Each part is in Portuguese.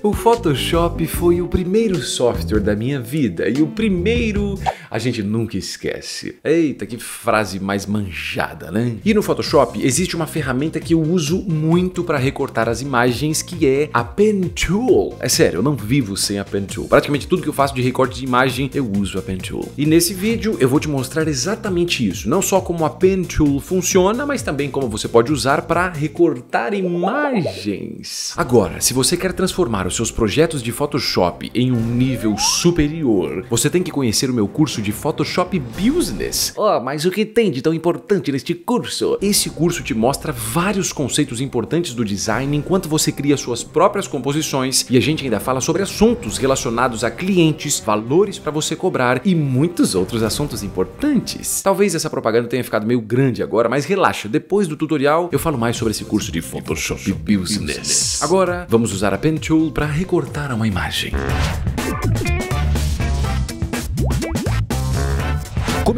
O Photoshop foi o primeiro software da minha vida e o primeiro a gente nunca esquece. Eita, que frase mais manjada, né? E no Photoshop existe uma ferramenta que eu uso muito para recortar as imagens que é a Pen Tool. É sério, eu não vivo sem a Pen Tool. Praticamente tudo que eu faço de recorte de imagem eu uso a Pen Tool. E nesse vídeo eu vou te mostrar exatamente isso, não só como a Pen Tool funciona, mas também como você pode usar para recortar imagens. Agora, se você quer transformar os seus projetos de Photoshop em um nível superior, você tem que conhecer o meu curso de Photoshop Business. Oh, mas o que tem de tão importante neste curso? Esse curso te mostra vários conceitos importantes do design enquanto você cria suas próprias composições e a gente ainda fala sobre assuntos relacionados a clientes, valores para você cobrar e muitos outros assuntos importantes. Talvez essa propaganda tenha ficado meio grande agora, mas relaxa, depois do tutorial eu falo mais sobre esse curso de Photoshop, Business. Business. Agora, vamos usar a Pen Tool para recortar uma imagem.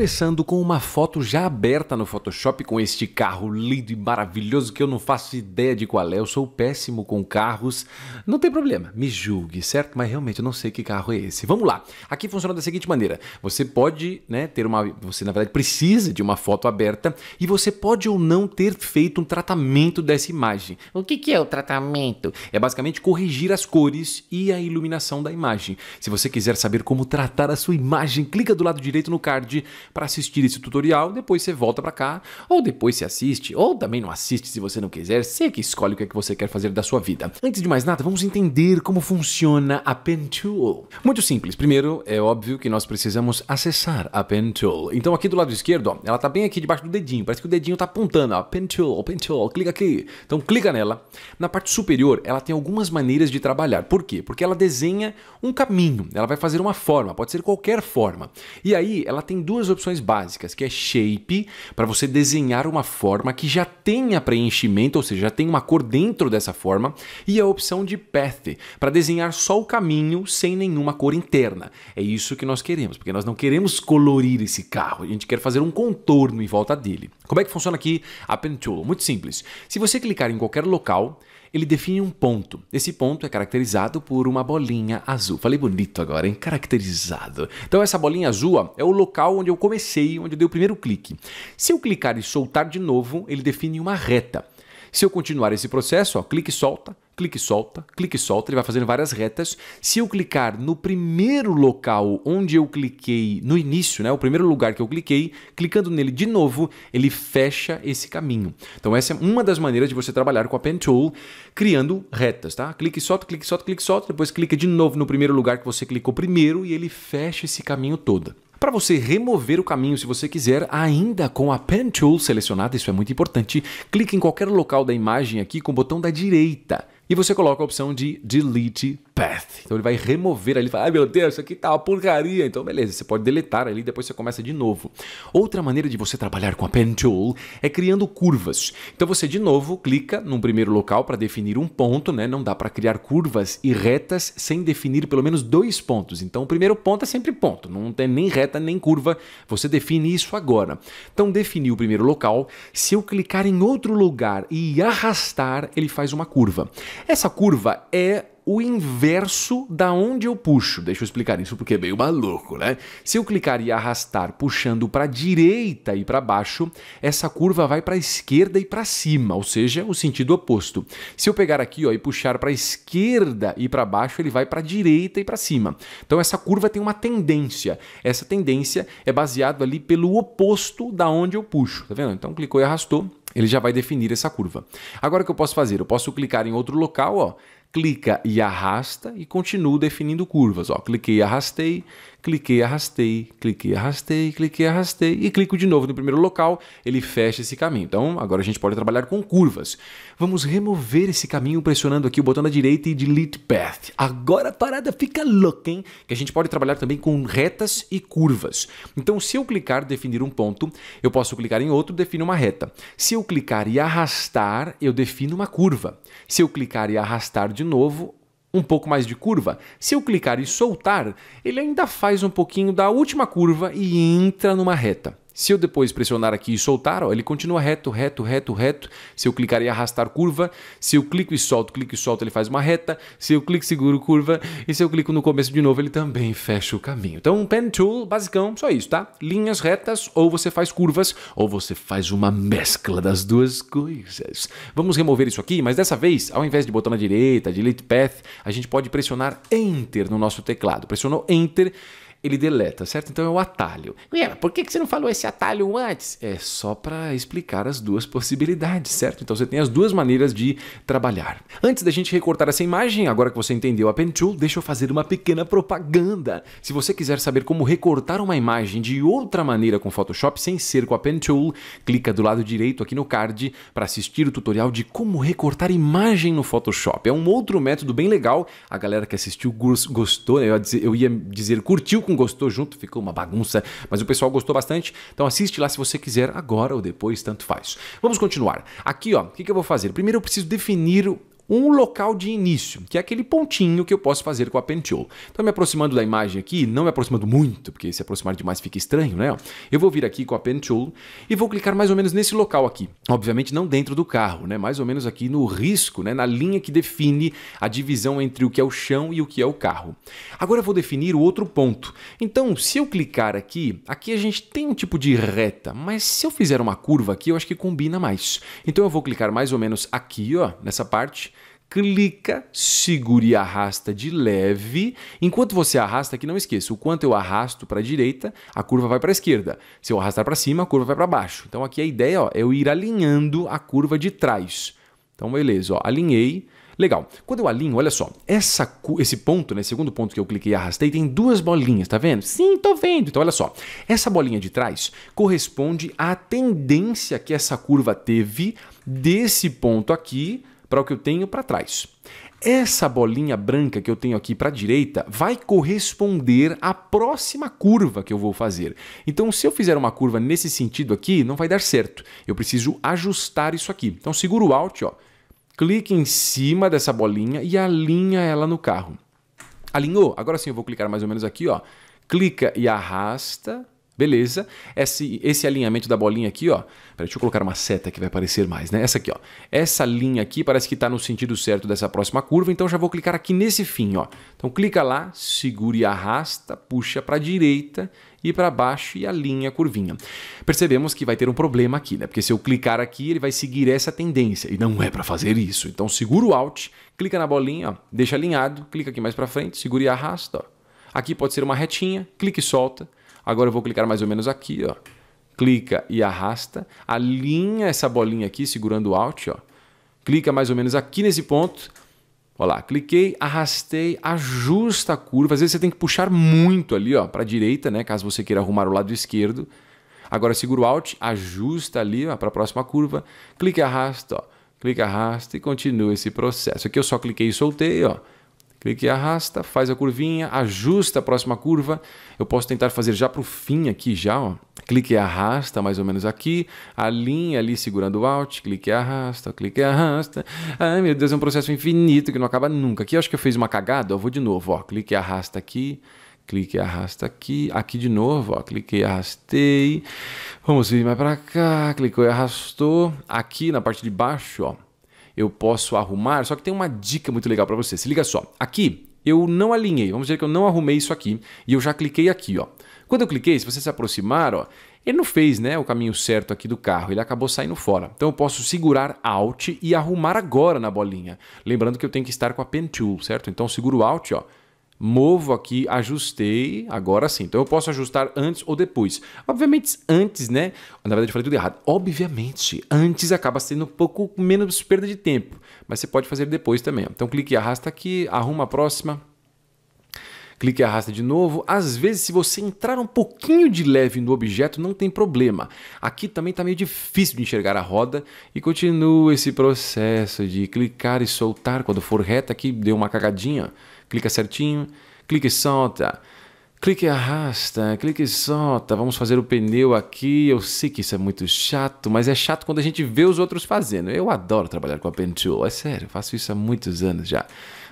Começando com uma foto já aberta no Photoshop com este carro lindo e maravilhoso que eu não faço ideia de qual é, eu sou péssimo com carros. Não tem problema, me julgue, certo? Mas realmente eu não sei que carro é esse. Vamos lá. Aqui funciona da seguinte maneira: você pode, né, ter uma, você na verdade precisa de uma foto aberta e você pode ou não ter feito um tratamento dessa imagem. O que que é o tratamento? É basicamente corrigir as cores e a iluminação da imagem. Se você quiser saber como tratar a sua imagem, clica do lado direito no card para assistir esse tutorial, depois você volta para cá, ou depois você assiste, ou também não assiste se você não quiser, você que escolhe o que é que você quer fazer da sua vida. Antes de mais nada, vamos entender como funciona a Pen Tool. Muito simples. Primeiro, é óbvio que nós precisamos acessar a Pen Tool. Então aqui do lado esquerdo, ó, ela está bem aqui debaixo do dedinho, parece que o dedinho está apontando, ó, Pen Tool, Pen Tool, clica aqui. Então clica nela. Na parte superior, ela tem algumas maneiras de trabalhar. Por quê? Porque ela desenha um caminho, ela vai fazer uma forma, pode ser qualquer forma. E aí, ela tem duas opções básicas, que é shape, para você desenhar uma forma que já tenha preenchimento, ou seja, já tem uma cor dentro dessa forma, e a opção de path, para desenhar só o caminho sem nenhuma cor interna. É isso que nós queremos, porque nós não queremos colorir esse carro, a gente quer fazer um contorno em volta dele. Como é que funciona aqui a Pen Tool? Muito simples. Se você clicar em qualquer local, ele define um ponto. Esse ponto é caracterizado por uma bolinha azul. Falei bonito agora, hein? Caracterizado. Então essa bolinha azul ó, é o local onde eu comecei, onde eu dei o primeiro clique. Se eu clicar e soltar de novo, ele define uma reta. Se eu continuar esse processo, ó, clique e solta, clique e solta, clique e solta, ele vai fazendo várias retas. Se eu clicar no primeiro local onde eu cliquei no início, né, o primeiro lugar que eu cliquei, clicando nele de novo, ele fecha esse caminho. Então essa é uma das maneiras de você trabalhar com a Pen Tool, criando retas, tá? Clique e solta, clique e solta, clique e solta, depois clica de novo no primeiro lugar que você clicou primeiro e ele fecha esse caminho todo para você remover o caminho se você quiser, ainda com a Pen Tool selecionada, isso é muito importante, clique em qualquer local da imagem aqui com o botão da direita e você coloca a opção de Delete Path. Então ele vai remover ali, fala, ai meu Deus, isso aqui tá uma porcaria. Então beleza, você pode deletar ali, depois você começa de novo. Outra maneira de você trabalhar com a Pen Tool é criando curvas. Então você de novo clica num primeiro local para definir um ponto, né? Não dá para criar curvas e retas sem definir pelo menos dois pontos. Então o primeiro ponto é sempre ponto, não tem nem reta nem curva. Você define isso agora. Então defini o primeiro local. Se eu clicar em outro lugar e arrastar, ele faz uma curva. Essa curva é o inverso da onde eu puxo. Deixa eu explicar isso porque é meio maluco, né? Se eu clicar e arrastar puxando para a direita e para baixo, essa curva vai para a esquerda e para cima, ou seja, o sentido oposto. Se eu pegar aqui ó, e puxar para a esquerda e para baixo, ele vai para a direita e para cima. Então essa curva tem uma tendência. Essa tendência é baseada ali pelo oposto da onde eu puxo, tá vendo? Então clicou e arrastou, ele já vai definir essa curva. Agora o que eu posso fazer? Eu posso clicar em outro local, ó, clica e arrasta e continuo definindo curvas. Ó. Cliquei e arrastei, cliquei, arrastei, cliquei, arrastei, cliquei, arrastei e clico de novo no primeiro local, ele fecha esse caminho. Então, agora a gente pode trabalhar com curvas. Vamos remover esse caminho pressionando aqui o botão da direita e Delete Path. Agora a parada fica louca, hein? Que a gente pode trabalhar também com retas e curvas. Então, se eu clicar definir um ponto, eu posso clicar em outro, defino uma reta. Se eu clicar e arrastar, eu defino uma curva. Se eu clicar e arrastar de novo, um pouco mais de curva. Se eu clicar e soltar, ele ainda faz um pouquinho da última curva e entra numa reta. Se eu depois pressionar aqui e soltar, ó, ele continua reto, reto, reto, reto. Se eu clicar e arrastar curva, se eu clico e solto, clico e solto, ele faz uma reta. Se eu clico, seguro curva. E se eu clico no começo de novo, ele também fecha o caminho. Então, pen tool, basicão, só isso, tá? Linhas retas, ou você faz curvas, ou você faz uma mescla das duas coisas. Vamos remover isso aqui, mas dessa vez, ao invés de botão na direita, delete path, a gente pode pressionar enter no nosso teclado. Pressionou enter, ele deleta, certo? Então é o atalho. Por que você não falou esse atalho antes? É só para explicar as duas possibilidades, certo? Então você tem as duas maneiras de trabalhar. Antes da gente recortar essa imagem, agora que você entendeu a Pen Tool, deixa eu fazer uma pequena propaganda. Se você quiser saber como recortar uma imagem de outra maneira com Photoshop sem ser com a Pen Tool, clica do lado direito aqui no card para assistir o tutorial de como recortar imagem no Photoshop. É um outro método bem legal. A galera que assistiu gostou, né? eu ia dizer curtiu um gostou junto, ficou uma bagunça, mas o pessoal gostou bastante. Então assiste lá se você quiser agora ou depois, tanto faz. Vamos continuar. Aqui, ó, o que, que eu vou fazer? Primeiro eu preciso definir um local de início, que é aquele pontinho que eu posso fazer com a pen tool. Então, me aproximando da imagem aqui, não me aproximando muito, porque se aproximar demais fica estranho, né? Eu vou vir aqui com a pen tool e vou clicar mais ou menos nesse local aqui. Obviamente não dentro do carro, né? Mais ou menos aqui no risco, né? Na linha que define a divisão entre o que é o chão e o que é o carro. Agora eu vou definir o outro ponto. Então, se eu clicar aqui, aqui a gente tem um tipo de reta, mas se eu fizer uma curva aqui, eu acho que combina mais. Então eu vou clicar mais ou menos aqui, ó, nessa parte clica, segure e arrasta de leve. Enquanto você arrasta aqui, não esqueça, o quanto eu arrasto para a direita, a curva vai para a esquerda. Se eu arrastar para cima, a curva vai para baixo. Então aqui a ideia ó, é eu ir alinhando a curva de trás. Então beleza, ó, alinhei. Legal. Quando eu alinho, olha só, essa, esse ponto, né, segundo ponto que eu cliquei e arrastei, tem duas bolinhas, tá vendo? Sim, tô vendo. Então olha só, essa bolinha de trás corresponde à tendência que essa curva teve desse ponto aqui para o que eu tenho para trás. Essa bolinha branca que eu tenho aqui para a direita vai corresponder à próxima curva que eu vou fazer. Então, se eu fizer uma curva nesse sentido aqui, não vai dar certo. Eu preciso ajustar isso aqui. Então, seguro o Alt, ó, clique em cima dessa bolinha e alinha ela no carro. Alinhou? Agora sim, eu vou clicar mais ou menos aqui, ó. clica e arrasta Beleza? Esse, esse alinhamento da bolinha aqui, ó. Peraí, deixa eu colocar uma seta que vai aparecer mais, né? Essa aqui, ó. Essa linha aqui parece que está no sentido certo dessa próxima curva, então já vou clicar aqui nesse fim, ó. Então clica lá, segura e arrasta, puxa para a direita e para baixo e alinha a curvinha. Percebemos que vai ter um problema aqui, né? Porque se eu clicar aqui, ele vai seguir essa tendência e não é para fazer isso. Então segura o Alt, clica na bolinha, ó, deixa alinhado, clica aqui mais para frente, segura e arrasta, ó. Aqui pode ser uma retinha, clica e solta. Agora eu vou clicar mais ou menos aqui, ó. Clica e arrasta, alinha essa bolinha aqui segurando o Alt, ó. Clica mais ou menos aqui nesse ponto. Olha lá, cliquei, arrastei, ajusta a curva. Às vezes você tem que puxar muito ali, ó, para a direita, né, caso você queira arrumar o lado esquerdo. Agora segura o Alt, ajusta ali para a próxima curva, clica e arrasta, ó. clica e arrasta e continua esse processo. Aqui eu só cliquei e soltei, ó. Clique e arrasta, faz a curvinha, ajusta a próxima curva. Eu posso tentar fazer já para o fim aqui, já, ó. Clique e arrasta mais ou menos aqui, alinha ali segurando o Alt, clique e arrasta, clique e arrasta. Ai meu Deus, é um processo infinito que não acaba nunca. Aqui acho que eu fiz uma cagada, ó, vou de novo, ó. Clique e arrasta aqui, clique e arrasta aqui, aqui de novo, ó, cliquei, arrastei, vamos vir mais para cá, clicou e arrastou, aqui na parte de baixo, ó, eu posso arrumar. Só que tem uma dica muito legal para você. Se liga só. Aqui eu não alinhei. Vamos dizer que eu não arrumei isso aqui e eu já cliquei aqui, ó. Quando eu cliquei, se você se aproximar, ó, ele não fez né, o caminho certo aqui do carro, ele acabou saindo fora. Então eu posso segurar Alt e arrumar agora na bolinha. Lembrando que eu tenho que estar com a Pen Tool, certo? Então seguro Alt, ó, movo aqui, ajustei, agora sim. Então eu posso ajustar antes ou depois. Obviamente antes, né? Na verdade eu falei tudo errado. Obviamente, antes acaba sendo um pouco menos perda de tempo, mas você pode fazer depois também. Então clique e arrasta aqui, arruma a próxima clique e arrasta de novo. Às vezes, se você entrar um pouquinho de leve no objeto, não tem problema. Aqui também está meio difícil de enxergar a roda e continua esse processo de clicar e soltar quando for reta. Aqui deu uma cagadinha, clica certinho, clica e solta. Clique e arrasta, clique e solta. Vamos fazer o pneu aqui. Eu sei que isso é muito chato, mas é chato quando a gente vê os outros fazendo. Eu adoro trabalhar com a Pen Tool, é sério, faço isso há muitos anos já.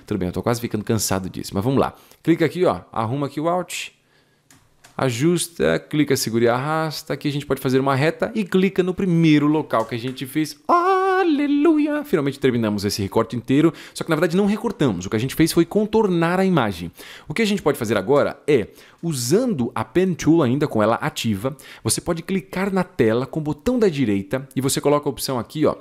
Tudo bem, eu estou quase ficando cansado disso, mas vamos lá. Clica aqui, ó, arruma aqui o Alt, ajusta, clica, segura e arrasta. Aqui a gente pode fazer uma reta e clica no primeiro local que a gente fez. Aleluia! Finalmente terminamos esse recorte inteiro, só que na verdade não recortamos, o que a gente fez foi contornar a imagem. O que a gente pode fazer agora é, usando a Pen Tool ainda com ela ativa, você pode clicar na tela com o botão da direita e você coloca a opção aqui, ó,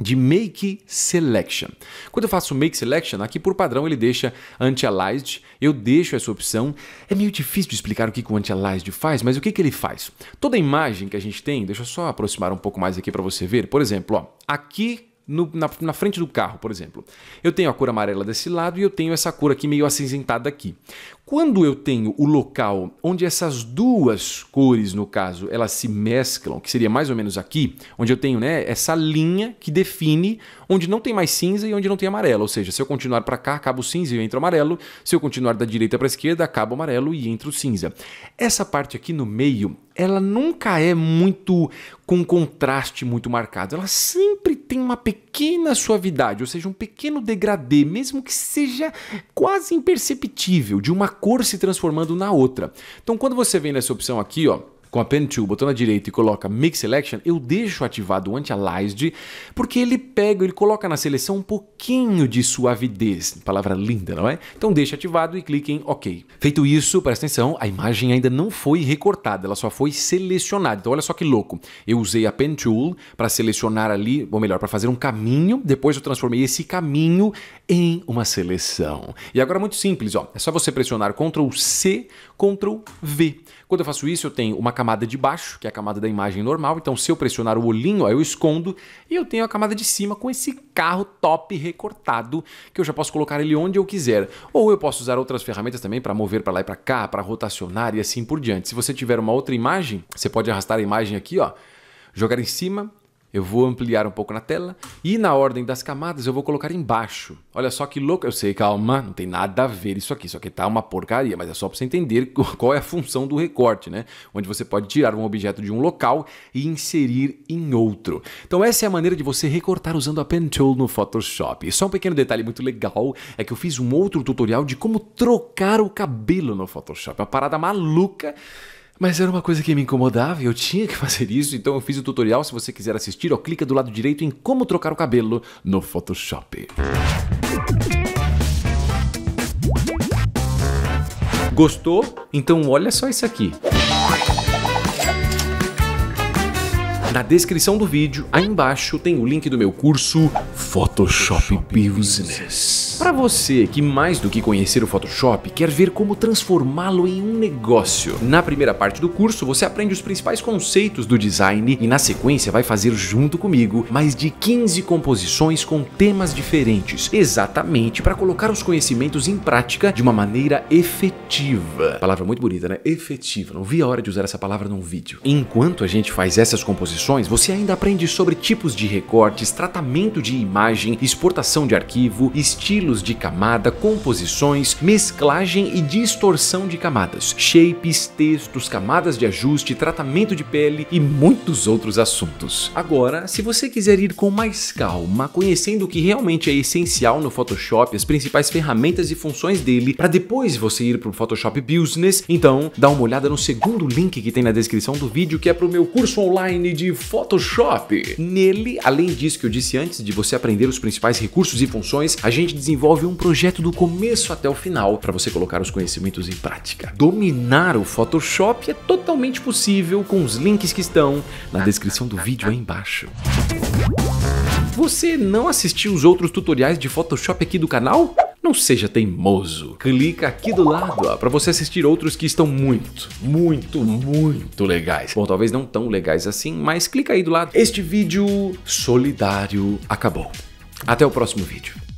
de Make Selection. Quando eu faço Make Selection, aqui por padrão ele deixa Anti-Aliased, eu deixo essa opção. É meio difícil de explicar o que, o Anti-Aliased faz, mas o que, que ele faz? Toda imagem que a gente tem, deixa eu só aproximar um pouco mais aqui para você ver. Por exemplo, ó, aqui no, na, na, frente do carro, por exemplo. Eu tenho a cor amarela desse lado e eu tenho essa cor aqui meio acinzentada aqui. Quando eu tenho o local onde essas duas cores, no caso, elas se mesclam, que seria mais ou menos aqui, onde eu tenho né, essa linha que define onde não tem mais cinza e onde não tem amarelo. Ou seja, se eu continuar para cá, acaba o cinza e entra o amarelo. Se eu continuar da direita para a esquerda, acaba o amarelo e entra o cinza. Essa parte aqui no meio, ela nunca é muito com contraste muito marcado. Ela sempre tem uma pequena suavidade, ou seja, um pequeno degradê, mesmo que seja quase imperceptível, de uma cor se transformando na outra. Então quando você vem nessa opção aqui, ó, com a Pen Tool, botão na direita e coloca Mix Selection, eu deixo ativado o Anti-Aliased, porque ele pega, ele coloca na seleção um pouquinho de suavidez. Palavra linda, não é? Então deixa ativado e clique em OK. Feito isso, presta atenção, a imagem ainda não foi recortada, ela só foi selecionada. Então olha só que louco. Eu usei a Pen Tool para selecionar ali, ou melhor, para fazer um caminho, depois eu transformei esse caminho em uma seleção. E agora é muito simples, ó. É só você pressionar Ctrl C, Ctrl V. Quando eu faço isso, eu tenho uma camada camada de baixo, que é a camada da imagem normal. Então, se eu pressionar o olhinho, eu escondo. E eu tenho a camada de cima com esse carro top recortado, que eu já posso colocar ele onde eu quiser. Ou eu posso usar outras ferramentas também para mover para lá e para cá, para rotacionar e assim por diante. Se você tiver uma outra imagem, você pode arrastar a imagem aqui, ó, jogar em cima eu vou ampliar um pouco na tela e na ordem das camadas eu vou colocar embaixo. Olha só que louco, eu sei, calma, não tem nada a ver isso aqui, isso aqui tá uma porcaria, mas é só para você entender qual é a função do recorte, né? Onde você pode tirar um objeto de um local e inserir em outro. Então essa é a maneira de você recortar usando a Pen Tool no Photoshop. E só um pequeno detalhe muito legal é que eu fiz um outro tutorial de como trocar o cabelo no Photoshop, uma parada maluca mas era uma coisa que me incomodava e eu tinha que fazer isso, então eu fiz o tutorial. Se você quiser assistir, ó, clica do lado direito em como trocar o cabelo no Photoshop. Gostou? Então olha só isso aqui. Na descrição do vídeo, aí embaixo, tem o link do meu curso Photoshop Business. Para você que mais do que conhecer o Photoshop quer ver como transformá-lo em um negócio. Na primeira parte do curso você aprende os principais conceitos do design e na sequência vai fazer junto comigo mais de 15 composições com temas diferentes, exatamente para colocar os conhecimentos em prática de uma maneira efetiva. Palavra muito bonita, né? Efetiva. Não vi a hora de usar essa palavra num vídeo. Enquanto a gente faz essas composições, você ainda aprende sobre tipos de recortes, tratamento de imagens imagem, exportação de arquivo, estilos de camada, composições, mesclagem e distorção de camadas, shapes, textos, camadas de ajuste, tratamento de pele e muitos outros assuntos. Agora, se você quiser ir com mais calma, conhecendo o que realmente é essencial no Photoshop, as principais ferramentas e funções dele, para depois você ir para o Photoshop Business, então dá uma olhada no segundo link que tem na descrição do vídeo, que é para o meu curso online de Photoshop. Nele, além disso que eu disse antes de você aprender aprender os principais recursos e funções, a gente desenvolve um projeto do começo até o final para você colocar os conhecimentos em prática. Dominar o Photoshop é totalmente possível com os links que estão na descrição do vídeo aí embaixo. Você não assistiu os outros tutoriais de Photoshop aqui do canal? Não seja teimoso. Clica aqui do lado para você assistir outros que estão muito, muito, muito legais. Bom, talvez não tão legais assim, mas clica aí do lado. Este vídeo solidário acabou. Até o próximo vídeo.